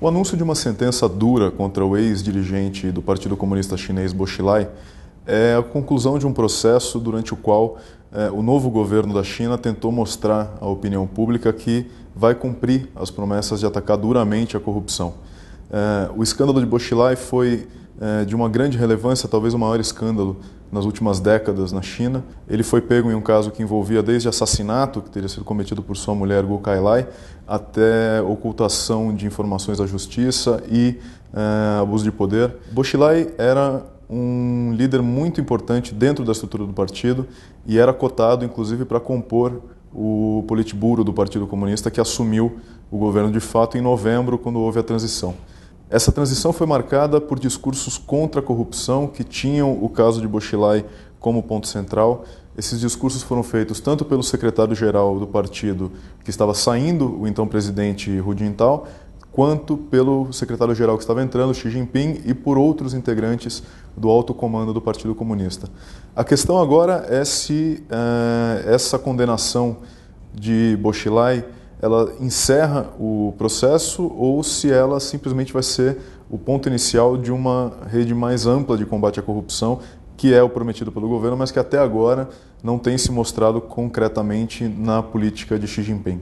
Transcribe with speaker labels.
Speaker 1: O anúncio de uma sentença dura contra o ex-dirigente do Partido Comunista Chinês Bo Xilai é a conclusão de um processo durante o qual é, o novo governo da China tentou mostrar à opinião pública que vai cumprir as promessas de atacar duramente a corrupção. É, o escândalo de Bo Xilai foi é, de uma grande relevância, talvez o maior escândalo nas últimas décadas na China. Ele foi pego em um caso que envolvia desde assassinato, que teria sido cometido por sua mulher Gu Kailai, até ocultação de informações à justiça e é, abuso de poder. Bo Xilai era um líder muito importante dentro da estrutura do partido e era cotado, inclusive, para compor o Politburo do Partido Comunista que assumiu o governo de fato em novembro, quando houve a transição. Essa transição foi marcada por discursos contra a corrupção que tinham o caso de Bochilai como ponto central. Esses discursos foram feitos tanto pelo secretário-geral do partido, que estava saindo, o então presidente Hu quanto pelo secretário-geral que estava entrando, Xi Jinping, e por outros integrantes do alto comando do Partido Comunista. A questão agora é se uh, essa condenação de Bochilai ela encerra o processo ou se ela simplesmente vai ser o ponto inicial de uma rede mais ampla de combate à corrupção, que é o prometido pelo governo, mas que até agora não tem se mostrado concretamente na política de Xi Jinping.